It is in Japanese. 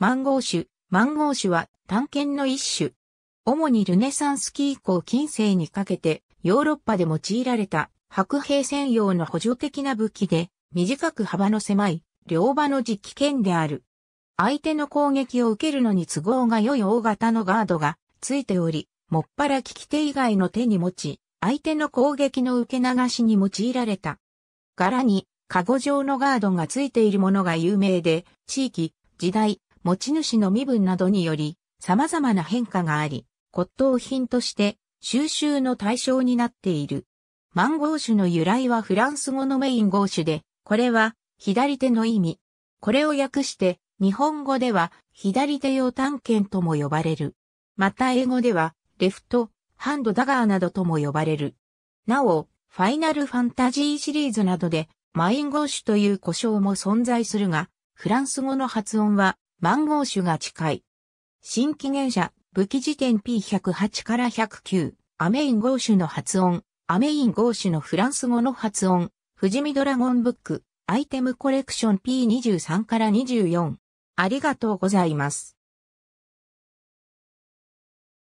マンゴー種。マンゴー種は探検の一種。主にルネサンス期以降近世にかけてヨーロッパで用いられた白兵専用の補助的な武器で短く幅の狭い両刃の実機剣である。相手の攻撃を受けるのに都合が良い大型のガードがついており、もっぱら利き手以外の手に持ち、相手の攻撃の受け流しに用いられた。柄に、カゴ状のガードがついているものが有名で、地域、時代、持ち主の身分などにより様々な変化があり、骨董品として収集の対象になっている。マンゴー種の由来はフランス語のメインゴー種で、これは左手の意味。これを訳して日本語では左手用探検とも呼ばれる。また英語ではレフト、ハンドダガーなどとも呼ばれる。なお、ファイナルファンタジーシリーズなどでマインゴー種という故障も存在するが、フランス語の発音はマンゴー種が近い。新紀元者、武器辞典 P108 から109、アメインゴー種の発音、アメインゴー種のフランス語の発音、富士見ドラゴンブック、アイテムコレクション P23 から24。ありがとうございます。